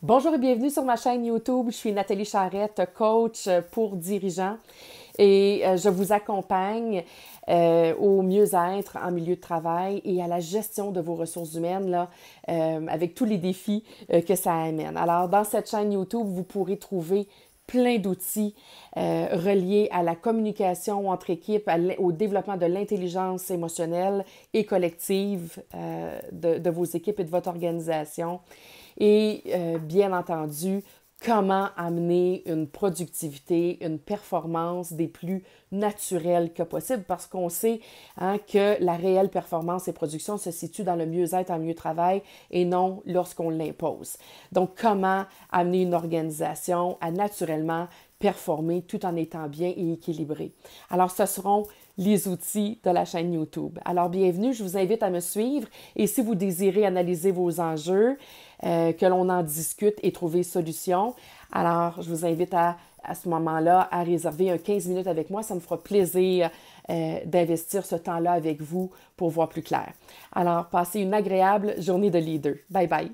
Bonjour et bienvenue sur ma chaîne YouTube. Je suis Nathalie Charrette, coach pour dirigeants et euh, je vous accompagne euh, au mieux-être en milieu de travail et à la gestion de vos ressources humaines là, euh, avec tous les défis que ça amène. Alors, dans cette chaîne YouTube, vous pourrez trouver plein d'outils euh, reliés à la communication entre équipes, au développement de l'intelligence émotionnelle et collective euh, de, vos équipes et de votre organisation. Et euh, bien entendu, comment amener une productivité, une performance des plus naturelles que possible, parce qu'on sait hein, que la réelle performance et production se situe dans le mieux-être en mieux travail et non lorsqu'on l'impose. Donc, comment amener une organisation à naturellement performer tout en étant bien et équilibré. Alors, ce seront les outils de la chaîne YouTube. Alors, bienvenue, je vous invite à me suivre et si vous désirez analyser vos enjeux, euh, que l'on en discute et trouver solution, alors je vous invite à, à ce moment-là à réserver un 15 minutes avec moi. Ça me fera plaisir euh, d'investir ce temps-là avec vous pour voir plus clair. Alors, passez une agréable journée de leader. Bye bye.